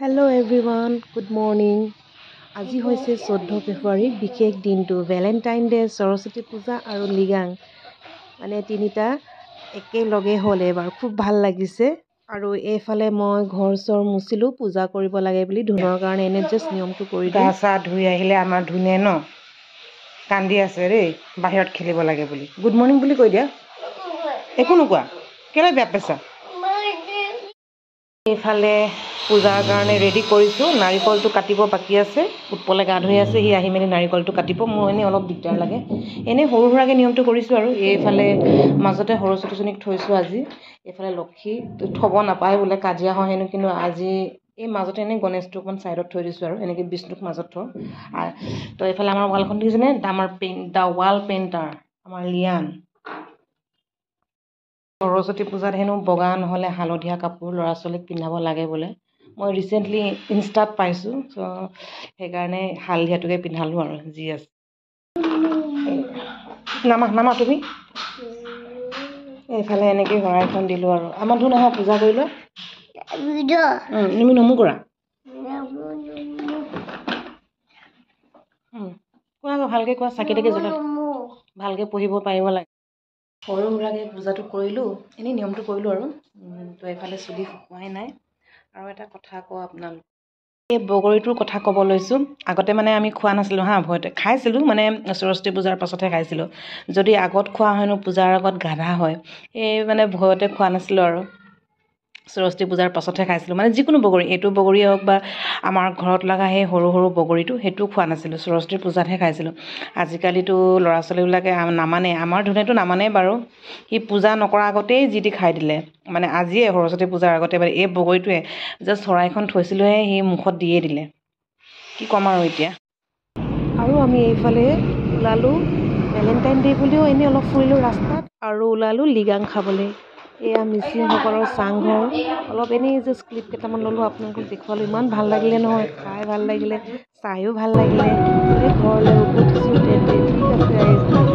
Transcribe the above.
hello' everyone good morning আজি হৈছে চৈধ্য ফেব্ৰুৱাৰীৰ বিশেষ দিনটো ভেলেণ্টাইন ডে' সৰস্বতী পূজা আৰু লিগাং মানে তিনিটা একেলগে হ'ল এইবাৰ খুব ভাল লাগিছে আৰু এইফালে মই ঘৰ চৰ মুচিলোঁ পূজা কৰিব লাগে বুলি ধুনৰ কাৰণে এনে জাষ্ট নিয়মটো কৰি দিওঁ গা ধুই আহিলে আমাৰ ধুনীয়া ন কান্দি আছে দেই বাহিৰত খেলিব লাগে বুলি গুড মৰ্ণিং বুলি কৈ দিয়া একো নোকোৱা কেলৈ বেয়া পাইছা এইফালে পূজাৰ কাৰণে ৰেডি কৰিছোঁ নাৰিকলটো কাটিব বাকী আছে উৎপলে গা ধুই আছে সি আহি মেলি নাৰিকলটো কাটিব মোৰ এনেই অলপ দিগদাৰ লাগে এনেই সৰু সুৰাকৈ নিয়মটো কৰিছোঁ আৰু এইফালে মাজতে সৰু সৰস্বতীজনীক থৈছোঁ আজি এইফালে লক্ষী থ'ব নাপায় বোলে কাজিয়া হয় হেনো কিন্তু আজি এই মাজতে এনেই গণেশটো অকণমান ছাইডত থৈ দিছোঁ আৰু এনেকৈ বিষ্ণুক মাজত থওঁ তো এইফালে আমাৰ ৱালখন দেখিছেনে আমাৰ পেইণ্ট দ্য ৱাল পেইণ্টাৰ আমাৰ লিয়ান সৰস্বতী পূজাত হেনো বগা নহ'লে হালধীয়া কাপোৰ ল'ৰা ছোৱালীক পিন্ধাব লাগে বোলে মই ৰিচেণ্টলি ইনষ্টাত পাইছোঁ চ' সেইকাৰণে হালধীয়াটোকে পিন্ধালোঁ আৰু যি আছে নামা নামা তুমি এইফালে এনেকৈ শৰাইখন এখন দিলোঁ আৰু আমাৰ ধুন আহা পূজা কৰি লোৱা তুমি নমো কৰা কোৱা ভালকৈ কোৱা চাকি তাকি জ্বলা ভালকৈ পঢ়িব পাৰিব লাগে সৰু সুৰাকৈ পূজাটো কৰিলোঁ এনেই নিয়মটো কৰিলোঁ আৰু তো এইফালে চুলি শুকুৱাই নাই আৰু এটা কথা কওঁ আপোনালোক এই বগৰীটোৰ কথা ক'ব লৈছোঁ আগতে মানে আমি খোৱা নাছিলোঁ হাঁ ভয়তে খাইছিলোঁ মানে সৰস্বতী পূজাৰ পাছতহে খাইছিলোঁ যদি আগত খোৱা হয়নো পূজাৰ আগত গাধা হয় এই মানে ভয়তে খোৱা নাছিলোঁ আৰু সৰস্বতী পূজাৰ পাছতহে খাইছিলোঁ মানে যিকোনো বগৰী এইটো বগৰীয়ে হওক বা আমাৰ ঘৰত লগা সেই সৰু সৰু বগৰীটো সেইটো খোৱা নাছিলোঁ সৰস্বতী পূজাতহে খাইছিলোঁ আজিকালিতো ল'ৰা ছোৱালীবিলাকে নামানেই আমাৰ ধুনীয়াতো নামানেই বাৰু সি পূজা নকৰা আগতেই যি টি খাই দিলে মানে আজিয়ে সৰস্বতী পূজাৰ আগতে মানে এই বগৰীটোৱে যে চৰাইখন থৈছিলোঁহে সি মুখত দিয়ে দিলে কি ক'ম আৰু এতিয়া আৰু আমি এইফালে ওলালোঁ ভেলেণ্টাইন ডে' বুলিও এনেই অলপ ফুৰিলোঁ ৰাস্তাত আৰু ওলালোঁ লিগাং খাবলৈ এয়া মিচিংসকলৰ চাংঘৰ অলপ এনেই জাষ্ট ক্লিপ কেইটামান ল'লোঁ আপোনালোকক দেখুৱালোঁ ইমান ভাল লাগিলে নহয় খাই ভাল লাগিলে চায়ো ভাল লাগিলে ঘৰলৈ উভতিছোঁ তেন্তে ঠিক আছে